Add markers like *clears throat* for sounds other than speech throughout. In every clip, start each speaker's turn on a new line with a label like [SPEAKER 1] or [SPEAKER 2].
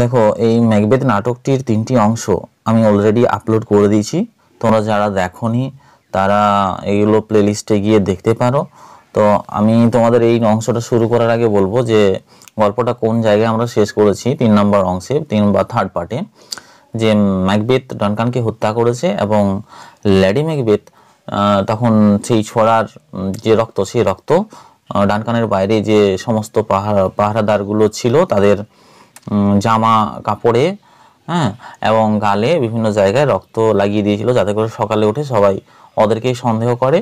[SPEAKER 1] দেখো এই ম্যাকবেদ নাটকটির তিনটি অংশ আমি অলরেডি আপলোড করে দিয়েছি তোমরা যারা দেখো তারা এগুলো প্লেলিস্টে গিয়ে দেখতে পারো তো আমি তোমাদের এই অংশটা শুরু করার আগে বলবো যে গল্পটা কোন জায়গায় আমরা শেষ করেছি তিন নম্বর অংশে তিন বা থার্ড পার্টে যে ম্যাকবেদ ডানকানকে হত্যা করেছে এবং ল্যাডি ম্যাকবেদ তখন সেই ছড়ার যে রক্ত সেই রক্ত ডানকানের বাইরে যে সমস্ত পাহারা পাহারাদারগুলো ছিল তাদের জামা কাপড়ে হ্যাঁ এবং গালে বিভিন্ন জায়গায় রক্ত লাগিয়ে দিয়েছিল যাতে করে সকালে উঠে সবাই ওদেরকেই সন্দেহ করে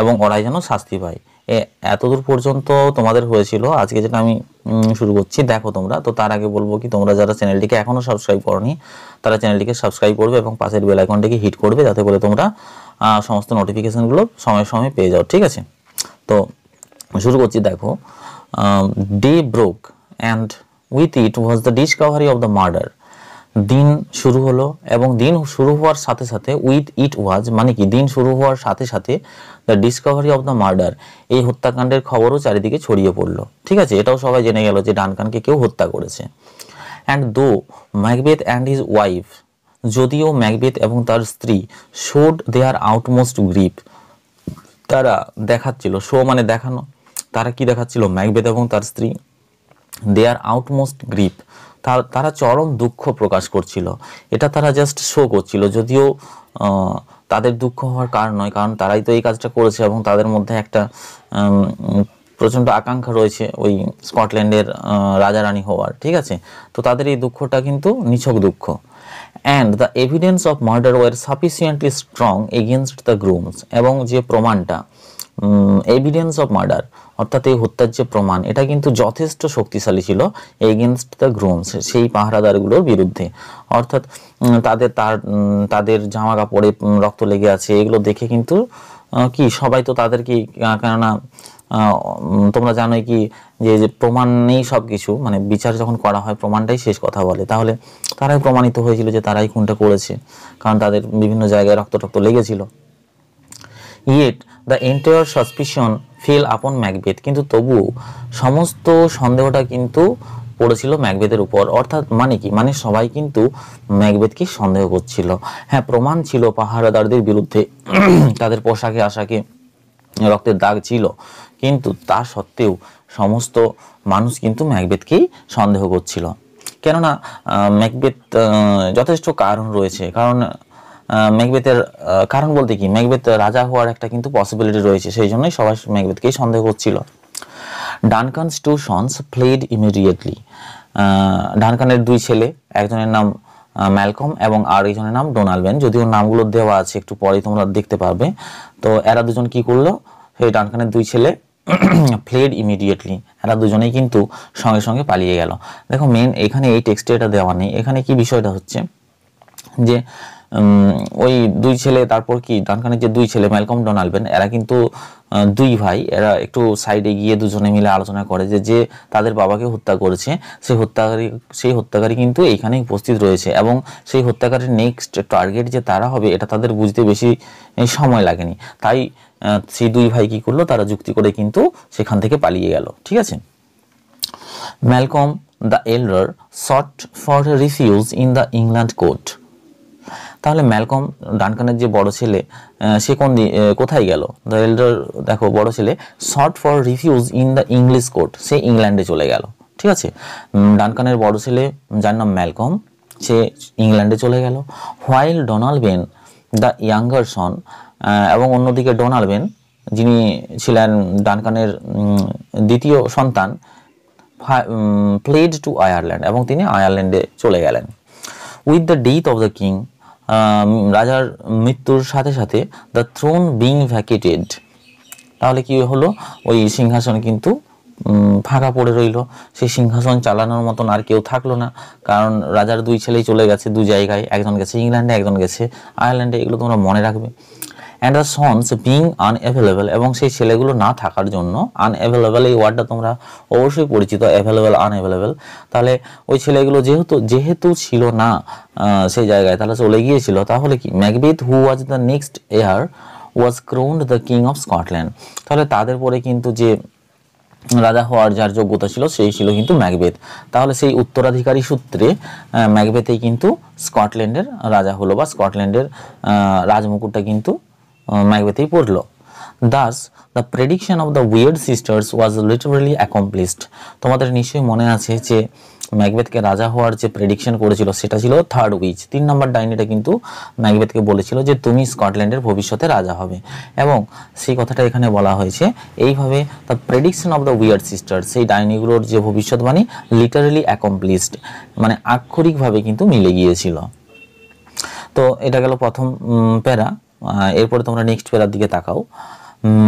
[SPEAKER 1] এবং ওরাই যেন শাস্তি পায় এ এতদূর পর্যন্ত তোমাদের হয়েছিল আজকে যেটা আমি শুরু করছি দেখো তোমরা তো তার আগে বলবো কি তোমরা যারা চ্যানেলটিকে এখনও সাবস্ক্রাইব করনি তারা চ্যানেলটিকে সাবস্ক্রাইব করবে এবং পাশের বেল হিট করবে যাতে করে তোমরা সমস্ত নোটিফিকেশানগুলো সময়ে সময়ে পেয়ে যাও ঠিক আছে তো শুরু করছি দেখো day broke and with it was the discovery of the murder দিন শুরু হলো এবং দিন শুরু হওয়ার সাথে সাথে উইথ ইট ওয়াজ মানে কি দিন শুরু হওয়ার সাথে সাথে the discovery of the murder এই হত্যাকাণ্ডের খবরও চারিদিকে ছড়িয়ে পড়লো ঠিক আছে এটাও সবাই জেনে গেল যে ডানকানকে কেউ হত্যা করেছে and though Macbeth and his wife যদিও ম্যাকবেথ এবং তার স্ত্রী শোড দেয়ার আউটমোস্ট গ্রিপ তারা দেখাচ্ছিল শো মানে দেখানো তারা কি দেখাচ্ছিল ম্যাকবেথ এবং তার স্ত্রী দেয়ার আউটমোস্ট গ্রিপ তারা চরম দুঃখ প্রকাশ করছিল এটা তারা জাস্ট শো করছিল যদিও তাদের দুঃখ হওয়ার কারণ নয় কারণ তারাই তো এই কাজটা করেছে এবং তাদের মধ্যে একটা প্রচণ্ড আকাঙ্ক্ষা রয়েছে ওই স্কটল্যান্ডের রাজা রানী হওয়ার ঠিক আছে তো তাদের এই দুঃখটা কিন্তু নিছক দুঃখ and the evidence of murder were sufficiently strong against the grooms এবং যে প্রমাণটা এভিডেন্স অফ মার্ডার অর্থাৎ এই হত্যার যে প্রমাণ এটা কিন্তু যথেষ্ট শক্তিশালী ছিল এগেনস্ট দ্য গ্রুমস সেই পাহারাদারগুলোর বিরুদ্ধে অর্থাৎ তাদের তার তাদের জামা কাপড়ে রক্ত লেগে আছে এগুলো দেখে কিন্তু কি সবাই তো তাদেরকে কেননা তোমরা জানোই কি যে যে নেই সব কিছু মানে বিচার যখন করা হয় প্রমাণটাই শেষ কথা বলে তাহলে তারাই প্রমাণিত হয়েছিল যে তারাই খুনটা করেছে কারণ তাদের বিভিন্ন জায়গায় রক্ত টক্ত লেগেছিল yet the entire suspicion fell upon Macbeth কিন্তু তবু সমস্ত সন্দেহটা কিন্তু পড়েছিল ম্যাকবেথের উপর অর্থাৎ মানে কি মানে সবাই কিন্তু ম্যাকবেথকে সন্দেহ করছিল হ্যাঁ প্রমাণ ছিল পাহারাদারদের বিরুদ্ধে তাদের পোশাকে আশাকে রক্তের দাগ ছিল কিন্তু তা সত্ত্বেও সমস্ত মানুষ কিন্তু ম্যাকবেথকেই সন্দেহ করছিল কেননা ম্যাকবেথ যথেষ্ট কারণ রয়েছে কারণ ম্যাকবেথের কারণ বলতে কি ম্যাকবেথ রাজা হওয়ার একটা কিন্তু পসিবিলিটি রয়েছে সেই জন্যই সবাই ম্যাকবেথকেই সন্দেহ করছিল Duncan's two sons fled immediately ডানকানের দুই ছেলে একজনের নাম ম্যালকম এবং আর একজনের নাম ডোনাল্ডবেন যদিও নামগুলো দেওয়া আছে একটু পরে তোমরা দেখতে পারবে তো এরা দুজন কি করলো সেই ডানকানের দুই ছেলে ফ্লেড *clears throat* ইমিডিয়েটলি এরা দুজনেই কিন্তু সঙ্গে সঙ্গে পালিয়ে গেল দেখো মেন এখানে এই টেক্সটে এটা দেওয়া নেই এখানে কি বিষয়টা হচ্ছে যে ওই দুই ছেলে তারপর কি ডানকানের যে দুই ছেলে ম্যালকম ডোনালবেন এরা কিন্তু দুই ভাই এরা একটু সাইডে গিয়ে দুজনে মিলে আলোচনা করে যে যে তাদের বাবাকে হত্যা করেছে সেই হত্যাকারী সেই হত্যাকারী কিন্তু এইখানে উপস্থিত রয়েছে এবং সেই হত্যাকারীর নেক্সট টার্গেট যে তারা হবে এটা তাদের বুঝতে বেশি সময় লাগেনি তাই সেই দুই ভাই কি করলো তারা যুক্তি করে কিন্তু সেখান থেকে পালিয়ে গেল ঠিক আছে ম্যালকম দ্য এলর sought for refuge in the England court তাহলে ম্যালকম ডানকানের যে বড় ছেলে সে কোন কোথায় গেল দ্য এল্ডার দেখো বড় ছেলে sought for refuge in the English court সে ইংল্যান্ডে চলে গেল ঠিক আছে ডানকানের বড় ছেলে যার নাম ম্যালকম সে ইংল্যান্ডে চলে গেল while Donalbain the younger son এবং অন্যদিকে ডোনাল্ড বেন যিনি ছিলেন ডানকানের দ্বিতীয় সন্তান প্লেড টু আয়ারল্যান্ড এবং তিনি আয়ারল্যান্ডে চলে গেলেন with the death of the king রাজার মৃত্যুর সাথে সাথে দ্য থ্রোন বিং ভ্যাকেটেড তাহলে কি হলো ওই সিংহাসন কিন্তু ফাঁকা পড়ে রইল সেই সিংহাসন চালানোর মতন আর কেউ থাকলো না কারণ রাজার দুই ছেলেই চলে গেছে দু জায়গায় একজন গেছে ইংল্যান্ডে একজন গেছে আয়ারল্যান্ডে এগুলো তোমরা মনে রাখবে অ্যান্ড আর সন্স বিং আনঅ্যাভেলেবেল এবং সেই ছেলেগুলো না থাকার জন্য আনঅ্যাভেলেবেল এই ওয়ার্ডটা তোমরা অবশ্যই পরিচিত অ্যাভেলেবেল আনঅ্যাভেলেবেল তাহলে ওই ছেলেগুলো যেহেতু যেহেতু ছিল না সেই জায়গায় তাহলে চলে গিয়েছিল তাহলে কি Macbeth who was the next heir was crowned the king of Scotland তাহলে তাদের পরে কিন্তু যে রাজা হওয়ার যার যোগ্যতা ছিল সেই ছিল কিন্তু ম্যাকবেথ তাহলে সেই উত্তরাধিকারী সূত্রে ম্যাকবেথেই কিন্তু স্কটল্যান্ডের রাজা হলো বা স্কটল্যান্ডের রাজমুকুটটা কিন্তু Magwati পড়লো thus the prediction of the weird sisters was literally accomplished তোমাদের নিশ্চয়ই মনে আছে যে ম্যাকবেথকে রাজা হওয়ার যে প্রেডিকশন করেছিল সেটা ছিল থার্ড উইচ তিন নম্বর ডাইনিটা কিন্তু ম্যাকবেথকে বলেছিল যে তুমি স্কটল্যান্ডের ভবিষ্যতে রাজা হবে এবং সেই কথাটা এখানে বলা হয়েছে এইভাবে the prediction of the weird sister সেই ডাইনিগুলোর যে ভবিষ্যৎবাণী লিটারেলি অ্যাকমপ্লিশড মানে আক্ষরিকভাবে কিন্তু মিলে গিয়েছিল তো এটা গেল প্রথম প্যারা এরপর তোমরা নেক্সট পেলার দিকে তাকাও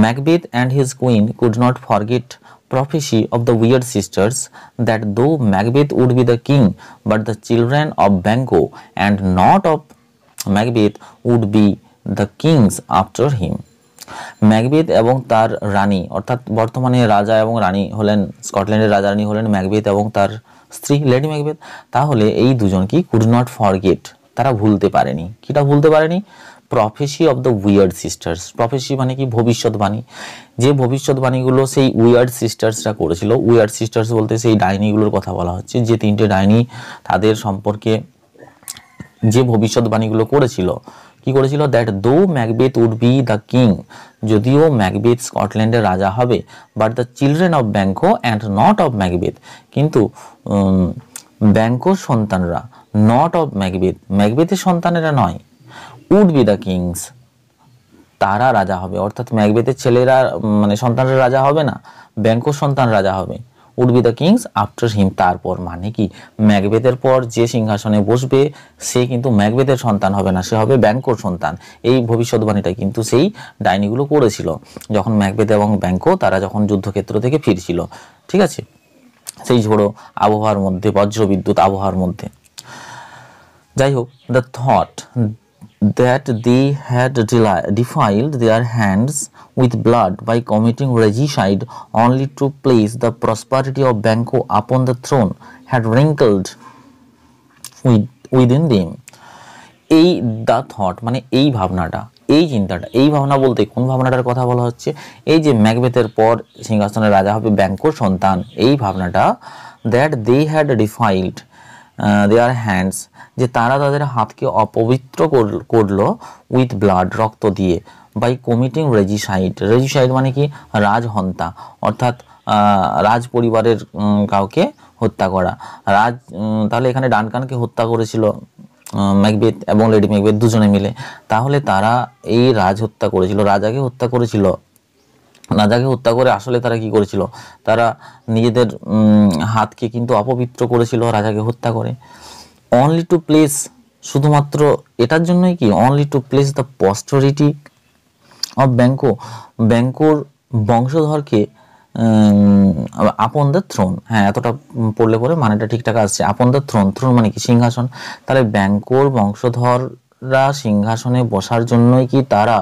[SPEAKER 1] Macbeth and his queen could not forget prophecy of the weird sisters that though Macbeth would be the king but the children of Banquo and not of Macbeth would be the kings after him Macbeth এবং তার রানী অর্থাৎ বর্তমানে রাজা এবং রানী হলেন স্কটল্যান্ডের রাজা রানী হলেন ম্যাকবেথ এবং তার স্ত্রী লেডি ম্যাকবেথ তাহলে এই দুজন কি কুড নট ফরগেট তারা ভুলতে পারেনি কিটা ভুলতে পারেনি prophecy of the weird sisters prophecy মানে কি ভবিষ্যৎবাণী যে ভবিষ্যৎবাণীগুলো সেই উইয়ার্ড সিস্টার্সরা করেছিল উইয়ার্ড সিস্টার্স বলতে সেই ডাইনিগুলোর কথা বলা হচ্ছে যে তিনটে ডাইনি তাদের সম্পর্কে যে ভবিষ্যৎবাণীগুলো করেছিল কি করেছিল that though Macbeth would be the king যদিও ম্যাকবেথ স্কটল্যান্ডের রাজা হবে but the children of Banquo and not of Macbeth কিন্তু ব্যাংকোর সন্তানরা নট অফ ম্যাকবেথ ম্যাকবেথের সন্তানেরা নয় উড বি দ্য কিংস তারা রাজা হবে অর্থাৎ ম্যাকবেথের ছেলেরা মানে সন্তানরা রাজা হবে না ব্যাংকোর সন্তান রাজা হবে would be the kings after him তারপর মানে কি ম্যাকবেথের পর যে সিংহাসনে বসবে সে কিন্তু ম্যাকবেথের সন্তান হবে না সে হবে ব্যাংকোর সন্তান এই ভবিষ্যৎবাণীটা কিন্তু সেই ডাইনিগুলো করেছিল যখন ম্যাকবেথ এবং ব্যাংকো তারা যখন যুদ্ধক্ষেত্র থেকে ফিরছিল ঠিক আছে সেই ঝোড়ো আবহাওয়ার মধ্যে বজ্রবিদ্যুৎ আবহাওয়ার মধ্যে যাই হোক the thought that they had defiled their hands with blood by committing regicide only to place the prosperity of Banco upon the throne had wrinkled with, within them. এই দ্য থট মানে এই ভাবনাটা এই চিন্তাটা এই ভাবনা বলতে কোন ভাবনাটার কথা বলা হচ্ছে এই যে ম্যাকবেথের পর সিংহাসনে রাজা হবে ব্যাংকোর সন্তান এই ভাবনাটা that they had defiled their hands যে তারা তাদের হাতকে অপবিত্র করলো উইথ ব্লাড রক্ত দিয়ে বাই কমিটিং রেজিসাইড রেজিসাইড মানে কি রাজহন্তা অর্থাৎ রাজ পরিবারের কাউকে হত্যা করা রাজ তাহলে এখানে ডানকানকে হত্যা করেছিল ম্যাকবেদ এবং লেডি ম্যাকবেথ দুজনে মিলে তাহলে তারা এই রাজ হত্যা করেছিল রাজাকে হত্যা করেছিল রাজাকে হত্যা করে আসলে তারা কি করেছিল তারা নিজেদের হাতকে কিন্তু অপবিত্র করেছিল রাজাকে হত্যা করে অনলি টু প্লেস শুধুমাত্র এটার জন্যই কি only to place the posterity of Banquo ব্যাঙ্কোর বংশধরকে আপন দ্য থ্রোন হ্যাঁ এতটা পড়লে পরে মানেটা ঠিকঠাক আসছে আপন দ্য থ্রোন থ্রোন মানে কি সিংহাসন তাহলে ব্যাংকোর বংশধররা সিংহাসনে বসার জন্যই কি তারা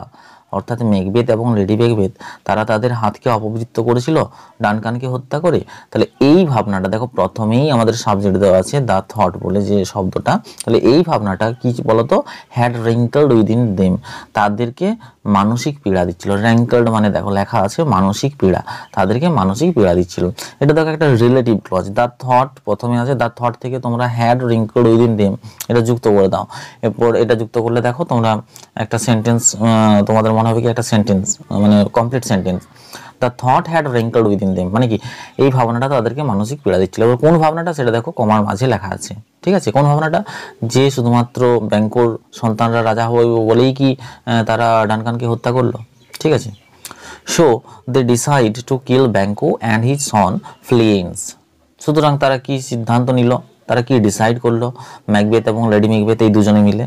[SPEAKER 1] অর্থাৎ মেঘবেদ এবং লেডি মেঘবেদ তারা তাদের হাতকে অপবৃত্ত করেছিল ডানকানকে হত্যা করে তাহলে এই ভাবনাটা দেখো প্রথমেই আমাদের সাবজেক্ট দেওয়া আছে দ্য থট বলে যে শব্দটা তাহলে এই ভাবনাটা কি বলতো হ্যাড রিঙ্কলড উইদিন দেম তাদেরকে মানসিক পীড়া দিচ্ছিল র্যাঙ্কলড মানে দেখো লেখা আছে মানসিক পীড়া তাদেরকে মানসিক পীড়া দিচ্ছিল এটা দেখো একটা রিলেটিভ ক্লজ দ্য থট প্রথমে আছে দ্য থট থেকে তোমরা হ্যাড রিঙ্কলড উইদিন দেম এটা যুক্ত করে দাও এরপর এটা যুক্ত করলে দেখো তোমরা একটা সেন্টেন্স তোমাদের মনে মনে হবে কি একটা সেন্টেন্স মানে complete sentence the thought had rankled within them মানে কি এই ভাবনাটা তাদেরকে মানসিক পীড়া দিচ্ছিল এবার কোন ভাবনাটা সেটা দেখো কমার মাঝে লেখা আছে ঠিক আছে কোন ভাবনাটা যে শুধুমাত্র ব্যাংকর সন্তানরা রাজা হবে বলেই কি তারা ডানকানকে হত্যা করলো ঠিক আছে so they decide to kill Banquo and his son Fleance সুতরাং তারা কি সিদ্ধান্ত নিল তারা কি ডিসাইড করলো ম্যাকবেথ এবং লেডি ম্যাকবেথ এই দুজনে মিলে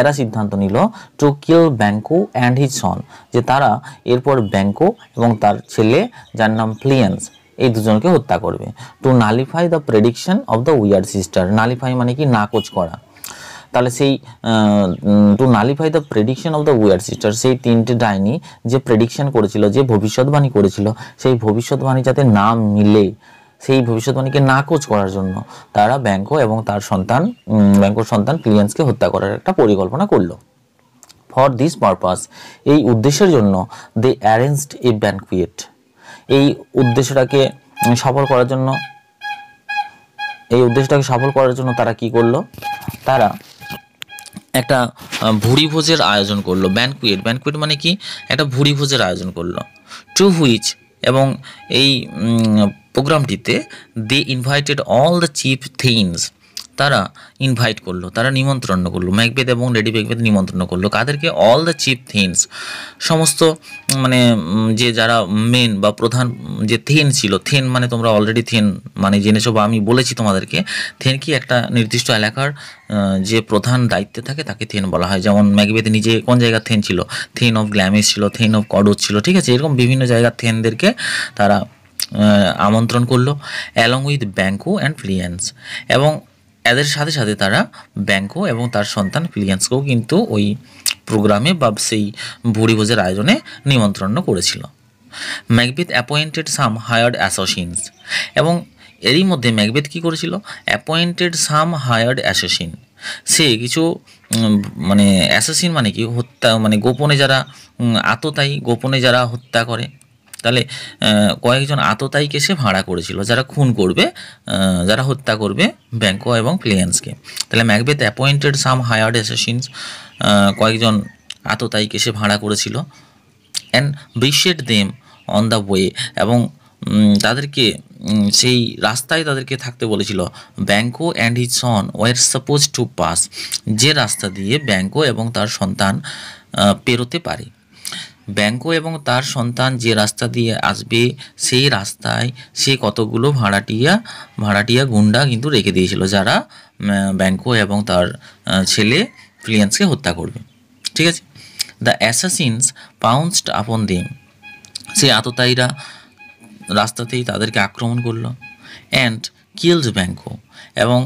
[SPEAKER 1] এরা সিদ্ধান্ত নিল to kill Banquo and his son যে তারা এরপর ব্যাঙ্কো এবং তার ছেলে যার নাম প্লিয়েন্স এই দুজনকে হত্যা করবে to nullify the prediction of the weird sister nullify মানে কি নাকচ করা তাহলে সেই to nullify the prediction of the weird sister সেই তিনটে ডাইনি যে প্রেডিকশন করেছিল যে ভবিষ্যৎবাণী করেছিল সেই ভবিষ্যৎবাণী যাতে না মিলে সেই ভবিষ্যৎবাণীকে নাকচ করার জন্য তারা ব্যাংক এবং তার সন্তান ব্যাংকোর সন্তান ক্লিয়েন্সকে হত্যা করার একটা পরিকল্পনা করলো ফর দিস পারপাস এই উদ্দেশ্যের জন্য দে অ্যারেঞ্জড এ ব্যানকুয়েট এই উদ্দেশ্যটাকে সফল করার জন্য এই উদ্দেশ্যটাকে সফল করার জন্য তারা কি করলো তারা একটা ভুরিভোজের আয়োজন করলো ব্যানকুয়েট ব্যানকুয়েট মানে কি একটা ভুরিভোজের আয়োজন করলো টু হুইচ এবং এই প্রোগ্রামটিতে they invited all the chief thanes তারা ইনভাইট করলো তারা নিমন্ত্রণ করলো ম্যাকবেদ এবং লেডি ম্যাকবেদ নিমন্ত্রণ করলো কাদেরকে অল দ্য চিফ থিংস সমস্ত মানে যে যারা মেন বা প্রধান যে থেন ছিল থেন মানে তোমরা অলরেডি থেন মানে জেনেছো বা আমি বলেছি তোমাদেরকে থেন কি একটা নির্দিষ্ট এলাকার যে প্রধান দায়িত্বে থাকে তাকে থেন বলা হয় যেমন ম্যাকবেদ নিজে কোন জায়গার থেন ছিল থেন অফ গ্ল্যামেজ ছিল থেন অফ কডোজ ছিল ঠিক আছে এরকম বিভিন্ন জায়গার থেনদেরকে তারা আমন্ত্রণ করলো along with Banquo and Fleance এবং এদের সাথে সাথে তারা ব্যাঙ্কো এবং তার সন্তান ফিলিয়ান্সকেও কিন্তু ওই প্রোগ্রামে বা সেই ভুড়ি আয়োজনে নিমন্ত্রণ করেছিল Macbeth appointed some hired assassins এবং এরই মধ্যে ম্যাকবেথ কী করেছিল অ্যাপয়েন্টেড সাম হায়ার্ড অ্যাসোসিন সে কিছু মানে অ্যাসাসিন মানে কি হত্যা মানে গোপনে যারা আততায়ী গোপনে যারা হত্যা করে তাহলে কয়েকজন আততায়ীকে সে ভাড়া করেছিল যারা খুন করবে যারা হত্যা করবে ব্যাংকো এবং ক্লিয়েন্সকে তাহলে Macbeth appointed some hired assassins কয়েকজন আততায়ীকে সে ভাড়া করেছিল and bribed them on the way এবং তাদেরকে সেই রাস্তায় তাদেরকে থাকতে বলেছিল Banquo and his son were suppose to pass যে রাস্তা দিয়ে ব্যাংকো এবং তার সন্তান পেরোতে পারে ব্যাঙ্ক এবং তার সন্তান যে রাস্তা দিয়ে আসবে সেই রাস্তায় সে কতগুলো ভাড়াটিয়া ভাড়াটিয়া গুন্ডা কিন্তু রেখে দিয়েছিল যারা ব্যাঙ্ক এবং তার ছেলে ফ্লিয়েন্সকে হত্যা করবে ঠিক আছে দ্য অ্যাসাসিনস পাউন্সড আপন দিন সেই আততায়ীরা রাস্তাতেই তাদেরকে আক্রমণ করলো অ্যান্ড কিলস ব্যাঙ্ক এবং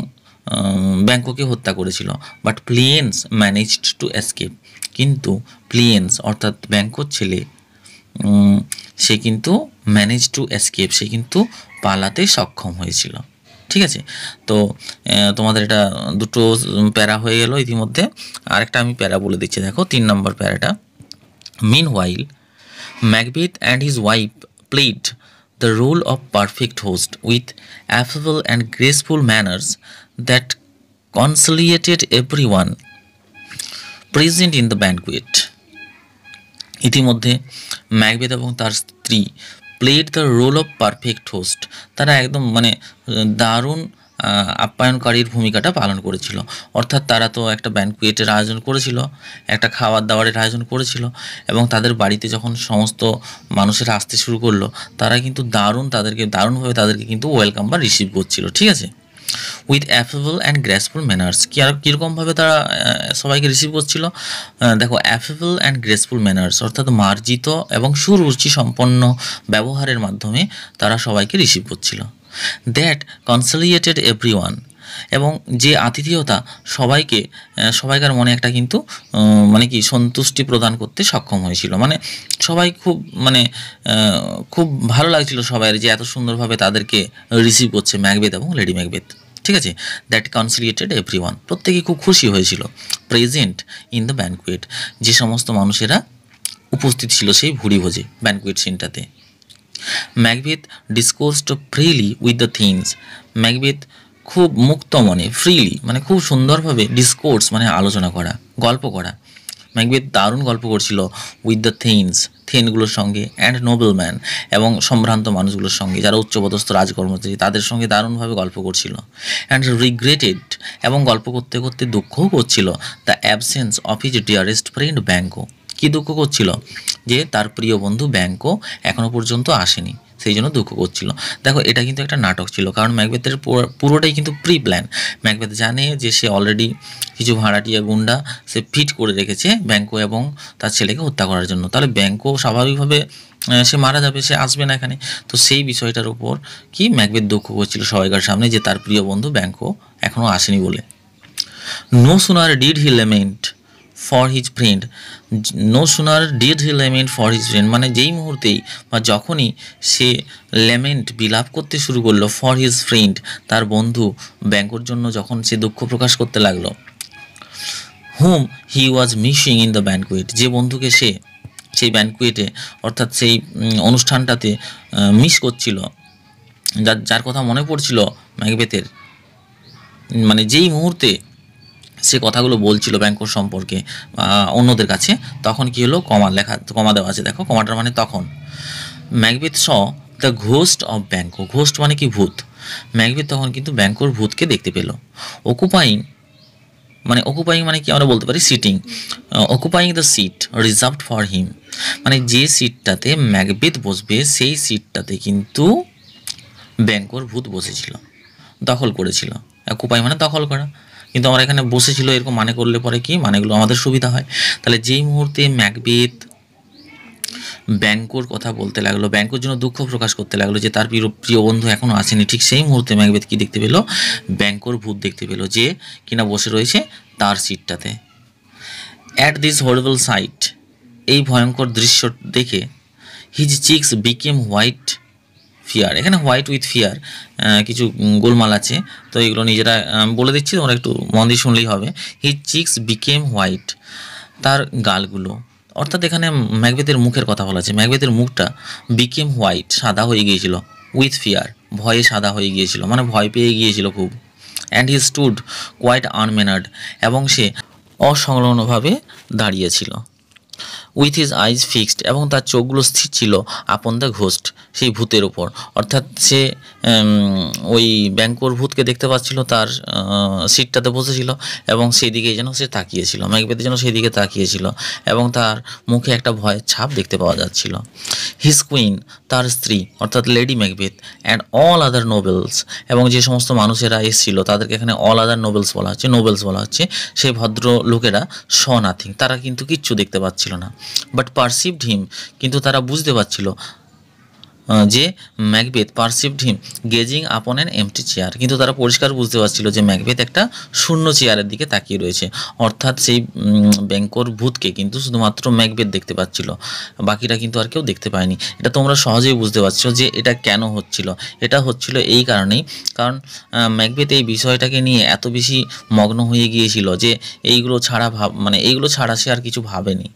[SPEAKER 1] ব্যাঙ্ককে হত্যা করেছিল but Fleance managed to escape কিন্তু প্লিয়েন্স অর্থাৎ ব্যাংকর ছেলে সে কিন্তু ম্যানেজ টু এসকেপ সে কিন্তু পালাতে সক্ষম হয়েছিল ঠিক আছে তো তোমাদের এটা দুটো প্যারা হয়ে গেল ইতিমধ্যে আরেকটা আমি প্যারা বলে দিচ্ছি দেখো তিন নম্বর প্যারাটা mean while Macbeth and his wife played the role of perfect host with affable and graceful manners that conciliated every one present in the banquet ইতিমধ্যে ম্যাকবেদ এবং তার স্ত্রী played the role of perfect host তারা একদম মানে দারুণ আপ্যায়নকারীর ভূমিকাটা পালন করেছিল অর্থাৎ তারা তো একটা ব্যান্ডকুয়েটের আয়োজন করেছিল একটা খাবার দাবারের আয়োজন করেছিল এবং তাদের বাড়িতে যখন সমস্ত মানুষের আসতে শুরু করলো তারা কিন্তু দারুণ তাদেরকে দারুণভাবে তাদেরকে কিন্তু ওয়েলকাম বা রিসিভ করছিল ঠিক আছে with affable and graceful manners কি আর কীরকমভাবে তারা সবাইকে রিসিভ করছিল দেখো অ্যাফেবল অ্যান্ড গ্রেসফুল ম্যানার্স অর্থাৎ মার্জিত এবং সুরুচি সম্পন্ন ব্যবহারের মাধ্যমে তারা সবাইকে রিসিভ করছিল দ্যাট কনসলিয়েটেড এভরি ওয়ান এবং যে আতিথেয়তা সবাইকে সবাইকার মনে একটা কিন্তু মানে কি সন্তুষ্টি প্রদান করতে সক্ষম হয়েছিল মানে সবাই খুব মানে খুব ভালো লাগছিল সবাইয়ের যে এত সুন্দরভাবে তাদেরকে রিসিভ করছে ম্যাকবেদ এবং লেডি ম্যাকবেদ ঠিক আছে দ্যাট কনসিলিয়েটেড এভরি ওয়ান প্রত্যেকে খুব খুশি হয়েছিল প্রেজেন্ট ইন দ্য ব্যানকুয়েট যে সমস্ত মানুষেরা উপস্থিত ছিল সেই ভুড়ি ভোজে ব্যানকুয়েট সিনটাতে Macbeth discoursed freely with the thanes Macbeth খুব মুক্ত মনে ফ্রিলি মানে খুব সুন্দরভাবে ডিসকোর্স মানে আলোচনা করা গল্প করা ম্যাকবেথ দারুণ গল্প করছিল উইথ দ্য থিংস থিনগুলোর সঙ্গে অ্যান্ড নোবেলম্যান এবং সম্ভ্রান্ত মানুষগুলোর সঙ্গে যারা উচ্চপদস্থ রাজকর্মচারী তাদের সঙ্গে দারুণভাবে গল্প করছিল অ্যান্ড রিগ্রেটেড এবং গল্প করতে করতে দুঃখও করছিল the absence of his dearest friend Banquo কী দুঃখ করছিল যে তার প্রিয় বন্ধু ব্যাঙ্কও এখনও পর্যন্ত আসেনি সেই জন্য দুঃখ করছিল দেখো এটা কিন্তু একটা নাটক ছিল কারণ ম্যাকবেথের পুরোটাই কিন্তু প্রি প্ল্যান ম্যাকবেথ জানে যে সে অলরেডি কিছু ভাড়াটিয়া গুন্ডা সে ফিট করে রেখেছে ব্যাঙ্কো এবং তার ছেলেকে হত্যা করার জন্য তাহলে ব্যাঙ্কো স্বাভাবিকভাবে সে মারা যাবে সে আসবে না এখানে তো সেই বিষয়টার উপর কি ম্যাকবেথ দুঃখ করছিল সবাইকার সামনে যে তার প্রিয় বন্ধু ব্যাঙ্কো এখনও আসেনি বলে no sooner did he lament for his friend no sooner did he lament for his friend মানে যেই মুহূর্তেই বা যখনই সে লেমেন্ট বিলাপ করতে শুরু করলো ফর হিজ ফ্রেন্ড তার বন্ধু ব্যাঙ্কর জন্য যখন সে দুঃখ প্রকাশ করতে লাগলো whom he was missing in the banquet যে বন্ধুকে সে সেই ব্যানকুয়েটে অর্থাৎ সেই অনুষ্ঠানটাতে মিস করছিল যার যার কথা মনে পড়ছিল ম্যাকবেতের মানে যেই মুহূর্তে সে কথাগুলো বলছিল ব্যাংকর সম্পর্কে অন্যদের কাছে তখন কি হলো কমা লেখা কমা দেওয়া আছে দেখো কমাটার মানে তখন Macbeth saw the ghost of Banquo ghost মানে কি ভূত ম্যাকবিথ তখন কিন্তু ব্যাঙ্কর ভূতকে দেখতে পেল অকুপাইং মানে অকুপাইং মানে কি আমরা বলতে পারি sitting occupying the seat reserved for him মানে যে সিটটাতে ম্যাকবিথ বসবে সেই সিটটাতে কিন্তু ব্যাঙ্কর ভূত বসেছিল দখল করেছিল অকুপাই মানে দখল করা কিন্তু আমার এখানে বসেছিল এরকম মানে করলে পরে কি মানেগুলো আমাদের সুবিধা হয় তাহলে যেই মুহূর্তে ম্যাকবেথ ব্যাংকোর কথা বলতে লাগলো ব্যাংকোর জন্য দুঃখ প্রকাশ করতে লাগলো যে তার প্রিয় বন্ধু এখনও আসেনি ঠিক সেই মুহূর্তে ম্যাকবেথ কি দেখতে পেলো ব্যাঙ্কর ভূত দেখতে পেলো যে কিনা বসে রয়েছে তার সিটটাতে অ্যাট দিস হোরেবল সাইট এই ভয়ঙ্কর দৃশ্য দেখে his cheeks became white fear এখানে হোয়াইট উইথ ফিয়ার কিছু গোলমাল আছে তো এগুলো নিজেরা বলে দিচ্ছি তোমরা একটু মন দিয়ে শুনলেই হবে হি চিক্স বিকেম হোয়াইট তার গালগুলো অর্থাৎ এখানে ম্যাকবেদের মুখের কথা বলা আছে ম্যাকবেদের মুখটা বিকেম হোয়াইট সাদা হয়ে গিয়েছিল উইথ ফিয়ার ভয়ে সাদা হয়ে গিয়েছিল মানে ভয় পেয়ে গিয়েছিল খুব and he stood quite unmannered এবং সে অসংলগ্নভাবে দাঁড়িয়েছিল উইথ হিজ আইজ ফিক্সড এবং তার চোখগুলো স্থির ছিল আপন দ্য ঘোস্ট সেই ভূতের ওপর অর্থাৎ সে ওই ব্যাঙ্কর ভূতকে দেখতে পাচ্ছিল তার সিটটাতে বসেছিল এবং সেই দিকে যেন সে তাকিয়েছিল ম্যাকবেথ যেন সেই দিকে তাকিয়েছিল এবং তার মুখে একটা ভয়ের ছাপ দেখতে পাওয়া যাচ্ছিল হিস কুইন তার স্ত্রী অর্থাৎ lady Macbeth and all other nobles এবং যে সমস্ত মানুষেরা এসেছিল তাদেরকে এখানে অল আদার নোবেলস বলা হচ্ছে নোবেলস বলা হচ্ছে সেই ভদ্র লোকেরা স নাথিং তারা কিন্তু কিচ্ছু দেখতে পাচ্ছিল না বাট পারসিভড হিম কিন্তু তারা বুঝতে পারছিল যে Macbeth perceived him gazing upon an empty chair কিন্তু তারা পরিষ্কার বুঝতে পারছিল যে ম্যাকবেথ একটা শূন্য চেয়ারের দিকে তাকিয়ে রয়েছে অর্থাৎ সেই ব্যাংকর ভূতকে কিন্তু শুধুমাত্র ম্যাকবেথ দেখতে পাচ্ছিল বাকিরা কিন্তু আর কেউ দেখতে পায়নি এটা তোমরা সহজেই বুঝতে পারছো যে এটা কেন হচ্ছিল এটা হচ্ছিল এই কারণেই কারণ ম্যাকবেথ এই বিষয়টাকে নিয়ে এত বেশি মগ্ন হয়ে গিয়েছিল যে এইগুলো ছাড়া ভাব মানে এইগুলো ছাড়া সে আর কিছু ভাবেনি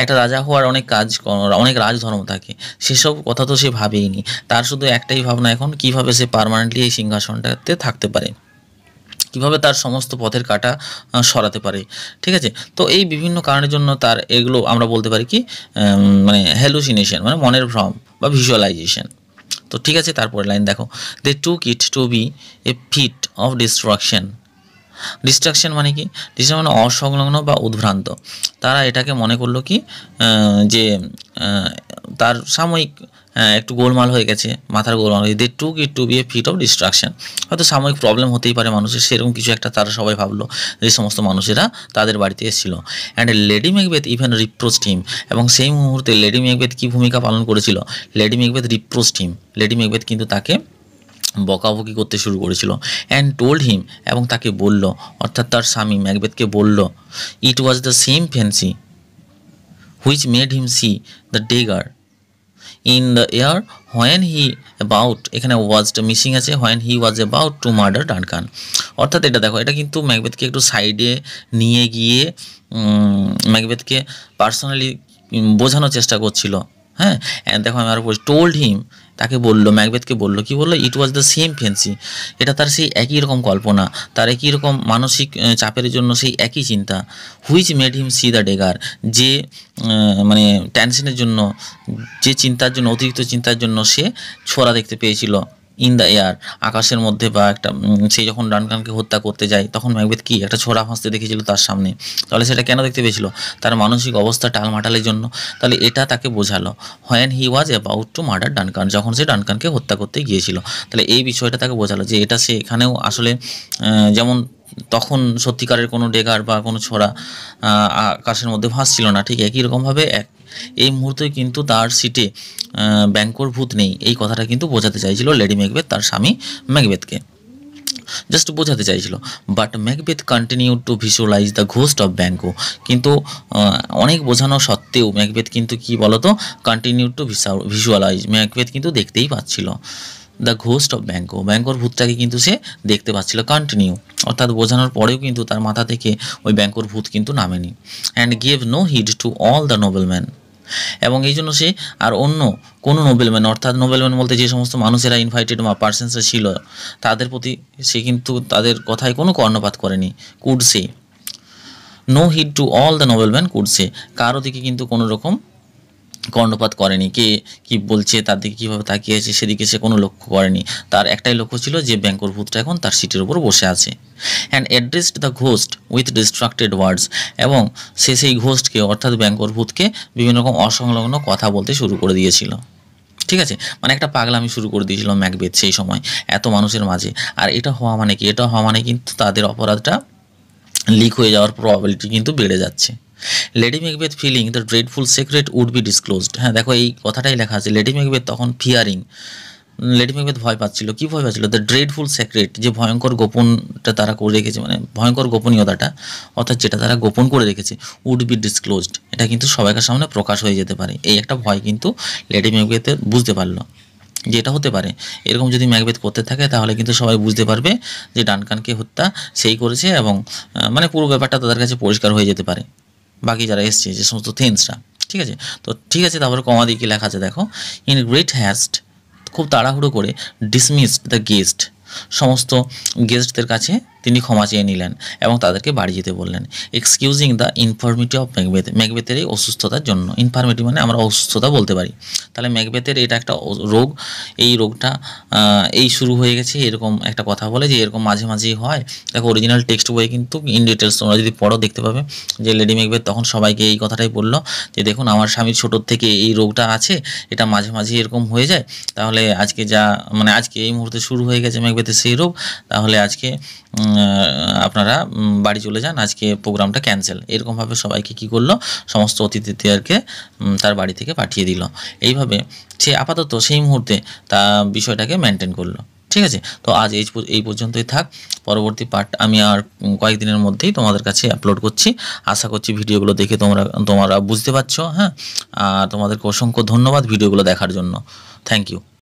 [SPEAKER 1] একটা রাজা হওয়ার অনেক কাজ অনেক রাজধর্ম থাকে সেসব কথা তো সে ভাবেইনি তার শুধু একটাই ভাবনা এখন কিভাবে সে পারমানেন্টলি এই সিংহাসনটাতে থাকতে পারে কিভাবে তার সমস্ত পথের কাটা সরাতে পারে ঠিক আছে তো এই বিভিন্ন কারণের জন্য তার এগুলো আমরা বলতে পারি কি মানে হ্যালুসিনেশন মানে মনের ভ্রম বা ভিজুয়ালাইজেশন তো ঠিক আছে তারপরে লাইন দেখো they took it to be a fit of distraction distraction মানে কি ডিস্ট্রাকশন মানে অসংলগ্ন বা উদ্ভ্রান্ত তারা এটাকে মনে করলো কি যে তার সাময়িক একটু গোলমাল হয়ে গেছে মাথার গোলমাল হয়ে দে টু কি to be a fit of distraction হয়তো সাময়িক প্রবলেম হতেই পারে মানুষের সেরকম কিছু একটা তারা সবাই ভাবলো যে সমস্ত মানুষেরা তাদের বাড়িতে এসেছিল and lady Macbeth even reproach him এবং সেই মুহূর্তে লেডি মেকবেথ কী ভূমিকা পালন করেছিল lady Macbeth reproach him lady Macbeth কিন্তু তাকে বকাবকি করতে শুরু করেছিল অ্যান্ড টোল্ড হিম এবং তাকে বলল অর্থাৎ তার স্বামী ম্যাকবেদকে বলল it was the same fancy which made him see the dagger in the air when he about এখানে ওয়াজটা মিসিং আছে when he was about to murder Duncan অর্থাৎ এটা দেখো এটা কিন্তু ম্যাকবেদকে একটু সাইডে নিয়ে গিয়ে ম্যাকবেদকে পার্সোনালি বোঝানোর চেষ্টা করছিল হ্যাঁ অ্যান্ড দেখো আমি আরও বলছি টোল্ড হিম তাকে বলল ম্যাকবেথকে বলল কি বললো it was the same fancy এটা তার সেই একই রকম কল্পনা তার একই রকম মানসিক চাপের জন্য সেই একই চিন্তা which made him see the dagger যে মানে টেনশনের জন্য যে চিন্তার জন্য অতিরিক্ত চিন্তার জন্য সে ছোড়া দেখতে পেয়েছিল ইন দ্য এয়ার আকাশের মধ্যে বা একটা সে যখন ডানকানকে হত্যা করতে যায় তখন ম্যাকবেথ কি একটা ছোড়া ভাসতে দেখেছিল তার সামনে তাহলে সেটা কেন দেখতে পেয়েছিল তার মানসিক অবস্থা টালমাটালের জন্য তাহলে এটা তাকে বোঝালো when he was about to murder Duncan যখন সে ডানকানকে হত্যা করতে গিয়েছিল তাহলে এই বিষয়টা তাকে বোঝালো যে এটা সে এখানেও আসলে যেমন তখন সত্যিকারের কোনো ডেগার বা কোনো ছোড়া আকাশের মধ্যে ভাসছিল না ঠিক একই রকমভাবে এক এই মুহূর্তে কিন্তু তার সিটে ব্যাঙ্কর ভূত নেই এই কথাটা কিন্তু বোঝাতে চাইছিল লেডি ম্যাকবেথ তার স্বামী ম্যাকবেথকে জাস্ট বোঝাতে চাইছিল but Macbeth continue to visualize the ghost of Banquo কিন্তু অনেক বোঝানো সত্ত্বেও ম্যাকবেথ কিন্তু কি বলতো কন্টিনিউ টু ভিজুয়ালাইজ ম্যাকবেথ কিন্তু দেখতেই পাচ্ছিল দ্য ঘোস্ট অফ ব্যাঙ্কো ব্যাঙ্কর ভূতটাকে কিন্তু সে দেখতে পাচ্ছিল কন্টিনিউ অর্থাৎ বোঝানোর পরেও কিন্তু তার মাথা থেকে ওই ব্যাঙ্কর ভূত কিন্তু নামেনি and gave no heed to all the nobleman এবং এই জন্য সে আর অন্য কোনো নোবেলম্যান অর্থাৎ নোবেলম্যান বলতে যে সমস্ত মানুষেরা ইনভাইটেড বা পার্সেন্সরা ছিল তাদের প্রতি সে কিন্তু তাদের কথায় কোনো কর্ণপাত করেনি কুডসে no heed to all the nobleman কুডসে কারো দিকে কিন্তু কোনো রকম কর্ণপাত করেনি কে কি বলছে তার দিকে কীভাবে তাকিয়ে আছে সেদিকে সে কোনো লক্ষ্য করেনি তার একটাই লক্ষ্য ছিল যে ব্যাঙ্কর ভূতটা এখন তার সিটের ওপর বসে আছে and addressed the ghost with distracted words এবং সে সেই ঘোস্টকে অর্থাৎ ব্যাঙ্কর ভূতকে বিভিন্ন রকম অসংলগ্ন কথা বলতে শুরু করে দিয়েছিল ঠিক আছে মানে একটা পাগলা আমি শুরু করে দিয়েছিলাম ম্যাকবেদ সেই সময় এত মানুষের মাঝে আর এটা হওয়া মানে কি এটা হওয়া মানে কিন্তু তাদের অপরাধটা লিক হয়ে যাওয়ার প্রবাবিলিটি কিন্তু বেড়ে যাচ্ছে lady Macbeth fearing the dreadful secret would be disclosed হ্যাঁ দেখো এই কথাটাই লেখা আছে লেডি মেকবেথ তখন ফিয়ারিং লেডি মেকবেথ ভয় পাচ্ছিল কী ভয় পাচ্ছিল দ্য ড্রেডফুল সেক্রেট যে ভয়ঙ্কর গোপনটা তারা করে রেখেছে মানে ভয়ঙ্কর গোপনীয়তাটা অর্থাৎ যেটা তারা গোপন করে রেখেছে উড বি ডিসক্লোজড এটা কিন্তু সবাইকার সামনে প্রকাশ হয়ে যেতে পারে এই একটা ভয় কিন্তু লেডি মেকবেথের বুঝতে পারলো যে এটা হতে পারে এরকম যদি ম্যাকবেথ করতে থাকে তাহলে কিন্তু সবাই বুঝতে পারবে যে ডানকানকে হত্যা সেই করেছে এবং মানে পুরো ব্যাপারটা তাদের কাছে পরিষ্কার হয়ে যেতে পারে বাকি যারা এসছে যে সমস্ত থিন্সরা ঠিক আছে তো ঠিক আছে তারপরে কমা দিয়ে কি লেখা আছে দেখো ইন গ্রেট হ্যাস্ট খুব তাড়াহুড়ো করে ডিসমিসড দ্য গেস্ট সমস্ত গেস্টদের কাছে তিনি ক্ষমা চেয়ে নিলেন এবং তাদেরকে বাড়ি যেতে বললেন excusing the infirmity of Macbeth ম্যাকবেথের এই অসুস্থতার জন্য ইনফর্মিটি মানে আমরা অসুস্থতা বলতে পারি তাহলে ম্যাকবেথের এটা একটা রোগ এই রোগটা এই শুরু হয়ে গেছে এরকম একটা কথা বলে যে এরকম মাঝে মাঝেই হয় দেখো অরিজিনাল টেক্সট বইয়ে কিন্তু ইন ডিটেলস তোমরা যদি পড়ো দেখতে পাবে যে লেডি ম্যাকবেথ তখন সবাইকে এই কথাটাই বললো যে দেখুন আমার স্বামীর ছোটোর থেকে এই রোগটা আছে এটা মাঝে মাঝে এরকম হয়ে যায় তাহলে আজকে যা মানে আজকে এই মুহূর্তে শুরু হয়ে গেছে ম্যাকবেথের সেই রোগ তাহলে আজকে আপনারা বাড়ি চলে যান আজকে প্রোগ্রামটা ক্যান্সেল এরকমভাবে সবাইকে কি করলো সমস্ত অতিথিদেরকে তার বাড়ি থেকে পাঠিয়ে দিল এইভাবে সে আপাতত সেই মুহূর্তে তা বিষয়টাকে মেনটেন করলো ঠিক আছে তো আজ এই এই পর্যন্তই থাক পরবর্তী পার্ট আমি আর কয়েকদিনের মধ্যেই তোমাদের কাছে আপলোড করছি আশা করছি ভিডিওগুলো দেখে তোমরা তোমরা বুঝতে পারছো হ্যাঁ আর তোমাদেরকে অসংখ্য ধন্যবাদ ভিডিওগুলো দেখার জন্য থ্যাংক ইউ